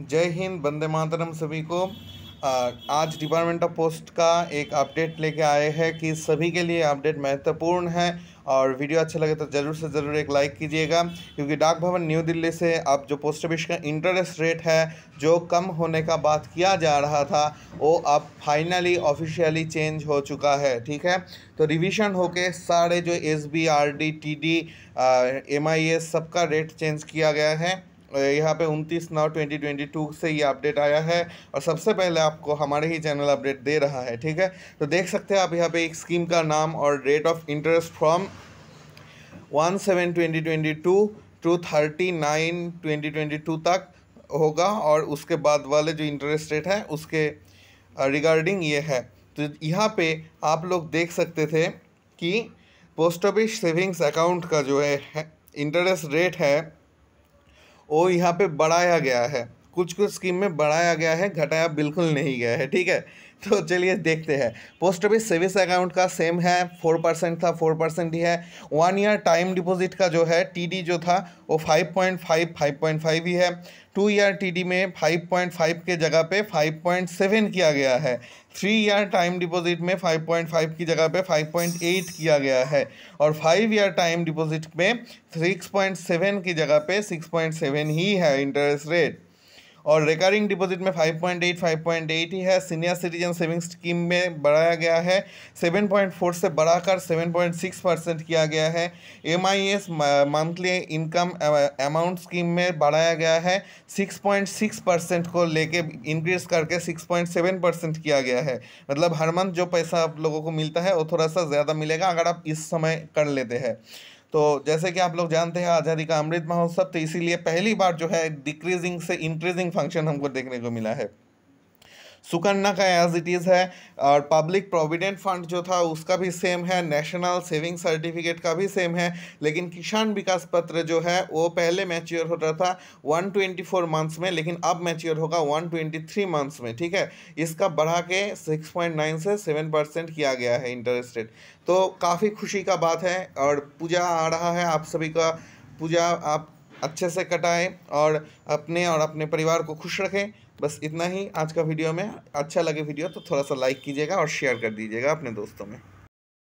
जय हिंद बंदे मातरम सभी को आज डिपार्टमेंट ऑफ पोस्ट का एक अपडेट लेके आए हैं कि सभी के लिए अपडेट महत्वपूर्ण है और वीडियो अच्छा लगे तो ज़रूर से ज़रूर एक लाइक कीजिएगा क्योंकि डाक भवन न्यू दिल्ली से अब जो पोस्ट ऑफिस का इंटरेस्ट रेट है जो कम होने का बात किया जा रहा था वो अब फाइनली ऑफिशियली चेंज हो चुका है ठीक है तो रिवीजन होके सारे जो S B R D T D M I S सबका रेट चेंज किया गया है यहाँ पे 29 नौ 2022 से ये अपडेट आया है और सबसे पहले आपको हमारे ही चैनल अपडेट दे रहा है ठीक है तो देख सकते हैं आप यहाँ पे एक स्कीम का नाम और rate of interest from one seven twenty twenty two to thirty nine twenty twenty two तक होगा और उसके बाद वाले जो इंटरेस्ट रेट है उसके रिगार्डिंग ये है तो यहाँ पे आप लोग देख सकते थे कि पोस्ट ऑफिस सेविंग्स अकाउंट का जो है इंटरेस्ट रेट है वो यहाँ पे बढ़ाया गया है कुछ कुछ स्कीम में बढ़ाया गया है घटाया बिल्कुल नहीं गया है ठीक है तो चलिए देखते हैं पोस्ट ऑफिस सेविंग्स अकाउंट का सेम है फोर परसेंट था फोर परसेंट ही है वन ईयर टाइम डिपॉजिट का जो है टीडी जो था वो five point five five point five ही है टू ईयर टीडी में फाइव पॉइंट फाइव के जगह पे फाइव पॉइंट सेवन किया गया है थ्री ईयर टाइम डिपॉजिट में फाइव पॉइंट फाइव की जगह पे फाइव पॉइंट एट किया गया है और फाइव ईयर टाइम डिपॉजिट में सिक्स पॉइंट सेवन की जगह पे सिक्स पॉइंट सेवन ही है इंटरेस्ट रेट और रिकरिंग डिपॉजिट में 5.8 5.8 ही है सीनियर सिटीजन सेविंग स्कीम में बढ़ाया गया है 7.4 से बढ़ाकर 7.6 परसेंट किया गया है M monthly income amount scheme में बढ़ाया गया है 6.6 परसेंट को लेके इंक्रीज करके 6.7 परसेंट किया गया है मतलब हर मंथ जो पैसा आप लोगों को मिलता है वो थोड़ा सा ज़्यादा मिलेगा अगर आप इस समय कर लेते हैं तो जैसे कि आप लोग जानते हैं आज़ादी का अमृत महोत्सव तो इसीलिए पहली बार जो है डिक्रीजिंग से इंक्रीजिंग फंक्शन हमको देखने को मिला है सुकन्या का एज इट इज़ है और पब्लिक प्रोविडेंट फंड जो था उसका भी सेम है नेशनल सेविंग सर्टिफिकेट का भी सेम है लेकिन किसान विकास पत्र जो है वो पहले मैच्योर हो रहा था 124 मंथ्स में लेकिन अब मैच्योर होगा 123 मंथ्स में ठीक है इसका बढ़ा के 6.9 से 7 परसेंट किया गया है इंटरेस्ट रेट तो काफ़ी खुशी का बात है और पूजा आ रहा है आप सभी का पूजा आप अच्छे से कटाएं और अपने और अपने परिवार को खुश रखें बस इतना ही आज का वीडियो में अच्छा लगे वीडियो तो थोड़ा सा लाइक कीजिएगा और शेयर कर दीजिएगा अपने दोस्तों में